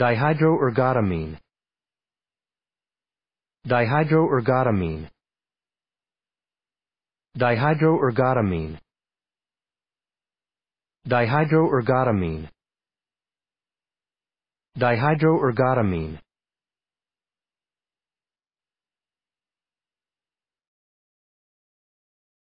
Dihydroergotamine Dihydroergotamine Dihydroergotamine Dihydroergotamine Dihydroergotamine